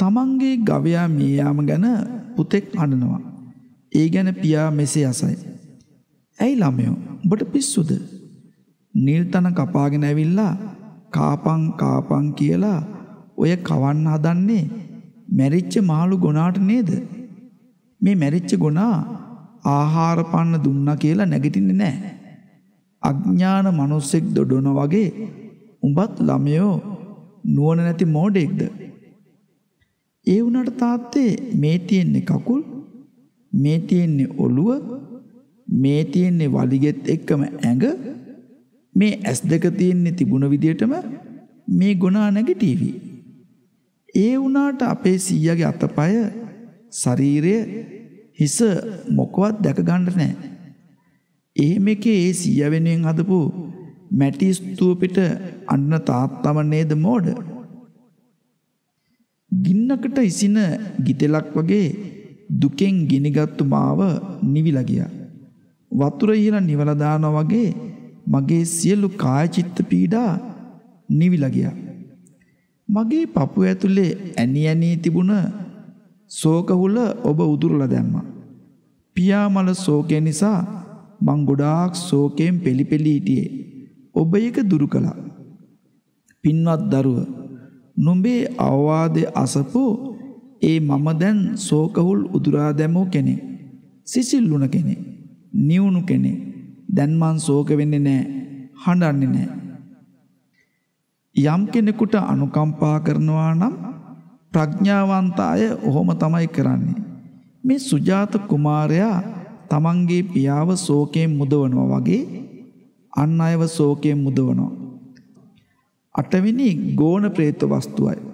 තමන්ගේ ගවයා මිය යාම ගැන පුතෙක් අඬනවා. ඒ ගැන පියා මෙසේ අසයි. "ඇයි ළමයෝ, ඔබට පිස්සුද? නිල් තන කපාගෙන ඇවිල්ලා කාපං කාපං කියලා ඔය කවන්න හදන්නේ මැරිච්ච මාළු ගොනාට නේද? මේ මැරිච්ච ගොනා ආහාර පන්න දුන්නා කියලා නැගිටින්නේ නැහැ. අඥාන මිනිස්සෙක් දොඩන වගේ උඹත් ළමයෝ නුවණ නැති මෝඩෙක්ද?" ඒ වුණට තාත්තේ මේ තියෙන්නේ කකුල් මේ තියෙන්නේ ඔළුව මේ තියෙන්නේ වලිගෙත් එක්කම ඇඟ මේ ඇස් දෙක තියෙන්නේ තිබුණ විදියටම මේ ගුණා නැගිටීවි. ඒ වුණාට අපේ සීයාගේ අතපය ශරීරය හිස මොකවත් දැක ගන්න නැහැ. එහෙම එකේ ඒ සීයා වෙනුවෙන් හදපු මැටි ස්තූපෙට අන්න තාත්තම නේද මෝඩ. ගින්නකට ඉසින ගිතෙලක් වගේ දුකෙන් ගිනිගත්තු මාව නිවිලා ගියා. වතුර ඉහළ නිවලා දානවා වගේ මගේ සියලු කාය චිත්ත පීඩා නිවිලා ගියා. මගේ පපුව ඇතුලේ ඇනි ඇනි තිබුණ ශෝක හුල ඔබ උදුරලා දැම්මා. පියාමල ශෝකය නිසා මං ගොඩාක් ශෝකයෙන් පෙලිපෙලී හිටියේ. ඔබ ඒක දුරු කළා. පින්වත් දරුවෝ නුඹේ අවවාදය අසපු ඒ මම දැන් සෝකහුල් උදුරා දැමෝ කෙනෙක්. සිසිල්ලුන කෙනෙක්. නිවුණු කෙනෙක්. දැන්මන් සෝක වෙන්නේ නෑ හඬන්නේ නෑ. යම් කෙනෙකුට අනුකම්පා කරනවා නම් ප්‍රඥාවන්ත අය ඔහොම තමයි කරන්නේ. මේ සුජාත කුමාරයා තමන්ගේ පියාව සෝකයෙන් මුදවනවා වගේ අන් අයව සෝකයෙන් මුදවනවා. අටවෙනි ගෝණ ප්‍රේත වස්තුවයි.